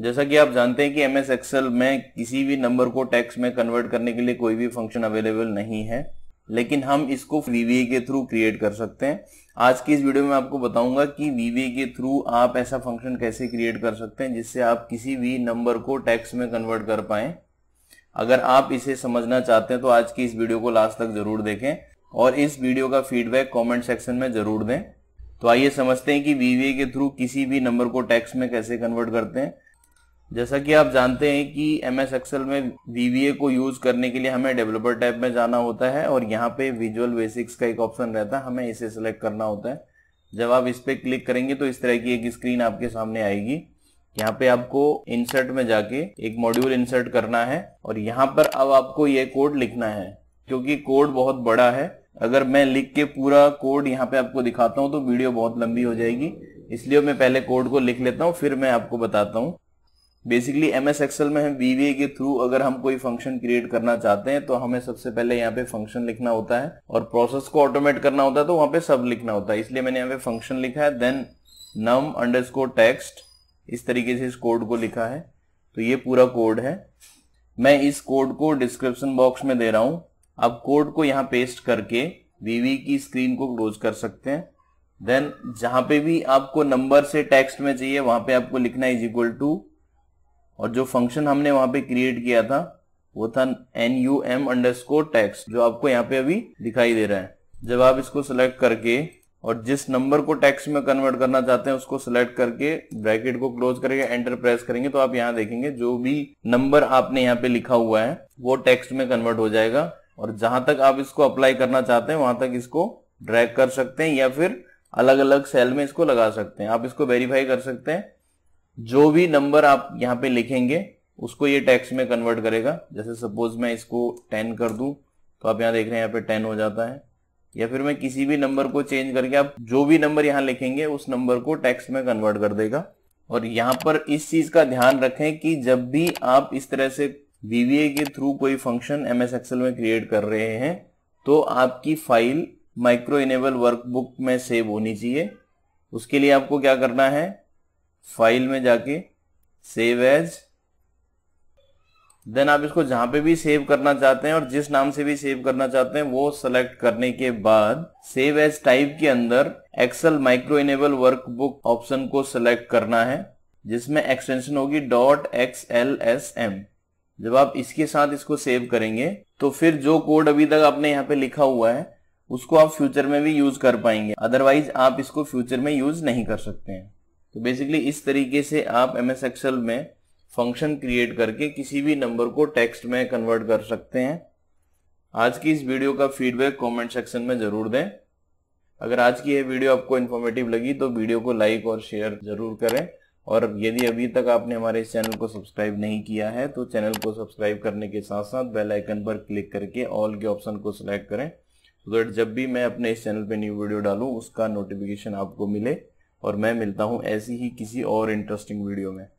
जैसा कि आप जानते हैं कि एम एस एक्सेल में किसी भी नंबर को टेक्स्ट में कन्वर्ट करने के लिए कोई भी फंक्शन अवेलेबल नहीं है लेकिन हम इसको वीवीए के थ्रू क्रिएट कर सकते हैं आज की इस वीडियो में आपको बताऊंगा कि वीवीए के थ्रू आप ऐसा फंक्शन कैसे क्रिएट कर सकते हैं जिससे आप किसी भी नंबर को टैक्स में कन्वर्ट कर पाए अगर आप इसे समझना चाहते हैं तो आज की इस वीडियो को लास्ट तक जरूर देखें और इस वीडियो का फीडबैक कॉमेंट सेक्शन में जरूर दें तो आइए समझते हैं कि वीवीए के थ्रू किसी भी नंबर को टैक्स में कैसे कन्वर्ट करते हैं जैसा कि आप जानते हैं कि एम एस एक्सएल में वीवीए को यूज करने के लिए हमें डेवलपर टैब में जाना होता है और यहाँ पे विजुअल बेसिक्स का एक ऑप्शन रहता है हमें इसे सेलेक्ट करना होता है जब आप इस पर क्लिक करेंगे तो इस तरह की एक स्क्रीन आपके सामने आएगी यहाँ पे आपको इंसर्ट में जाके एक मॉड्यूल इंसर्ट करना है और यहाँ पर अब आपको ये कोड लिखना है क्योंकि कोड बहुत बड़ा है अगर मैं लिख के पूरा कोड यहाँ पे आपको दिखाता हूँ तो वीडियो बहुत लंबी हो जाएगी इसलिए मैं पहले कोड को लिख लेता हूँ फिर मैं आपको बताता हूँ बेसिकली एम एस एक्सएल में हम वीवीए के थ्रू अगर हम कोई फंक्शन क्रिएट करना चाहते हैं तो हमें सबसे पहले यहाँ पे फंक्शन लिखना होता है और प्रोसेस को ऑटोमेट करना होता है तो वहां पे सब लिखना होता है इसलिए मैंने यहाँ पे फंक्शन लिखा है देन नम अंडरस्कोर टेक्स्ट इस तरीके से इस कोड को लिखा है तो ये पूरा कोड है मैं इस कोड को डिस्क्रिप्शन बॉक्स में दे रहा हूँ आप कोड को यहाँ पेस्ट करके वीवी की स्क्रीन को क्लोज कर सकते हैं देन जहां पे भी आपको नंबर से टेक्स्ट में चाहिए वहां पे आपको लिखना इज इक्वल टू और जो फंक्शन हमने वहां पे क्रिएट किया था वो था N U M underscore tax जो आपको यहाँ पे अभी दिखाई दे रहा है जब आप इसको सिलेक्ट करके और जिस नंबर को टैक्स में कन्वर्ट करना चाहते हैं उसको सिलेक्ट करके ब्रैकेट को क्लोज करके एंटर प्रेस करेंगे तो आप यहाँ देखेंगे जो भी नंबर आपने यहाँ पे लिखा हुआ है वो टैक्स में कन्वर्ट हो जाएगा और जहां तक आप इसको अप्लाई करना चाहते हैं वहां तक इसको ड्रैग कर सकते हैं या फिर अलग अलग सेल में इसको लगा सकते हैं आप इसको वेरीफाई कर सकते हैं जो भी नंबर आप यहाँ पे लिखेंगे उसको ये टैक्स में कन्वर्ट करेगा जैसे सपोज मैं इसको टेन कर दू तो आप यहां देख रहे हैं यहाँ पे टेन हो जाता है या फिर मैं किसी भी नंबर को चेंज करके आप जो भी नंबर यहाँ लिखेंगे उस नंबर को टैक्स में कन्वर्ट कर देगा और यहां पर इस चीज का ध्यान रखें कि जब भी आप इस तरह से वीवीए के थ्रू कोई फंक्शन एम एस एक्सएल में क्रिएट कर रहे हैं तो आपकी फाइल माइक्रो इनेबल वर्कबुक में सेव होनी चाहिए उसके लिए आपको क्या करना है फाइल में जाके सेव एज देन आप इसको जहां पे भी सेव करना चाहते हैं और जिस नाम से भी सेव करना चाहते हैं वो सेलेक्ट करने के बाद सेव एज टाइप के अंदर Excel macro enable workbook option को सेलेक्ट करना है जिसमें एक्सटेंशन होगी dot X L S M जब आप इसके साथ इसको सेव करेंगे तो फिर जो कोड अभी तक आपने यहाँ पे लिखा हुआ है उसको आप फ्यूचर में भी यूज कर पाएंगे अदरवाइज आप इसको फ्यूचर में यूज नहीं कर सकते हैं तो बेसिकली इस तरीके से आप एम एस एक्सएल में फंक्शन क्रिएट करके किसी भी नंबर को टेक्स्ट में कन्वर्ट कर सकते हैं आज की इस वीडियो का फीडबैक कमेंट सेक्शन में जरूर दें अगर आज की यह वीडियो आपको इन्फॉर्मेटिव लगी तो वीडियो को लाइक और शेयर जरूर करें और यदि अभी तक आपने हमारे इस चैनल को सब्सक्राइब नहीं किया है तो चैनल को सब्सक्राइब करने के साथ साथ बेल आइकन पर क्लिक करके ऑल के ऑप्शन को सिलेक्ट करें तो जब भी मैं अपने इस चैनल पर न्यू वीडियो डालूं उसका नोटिफिकेशन आपको मिले और मैं मिलता हूँ ऐसी ही किसी और इंटरेस्टिंग वीडियो में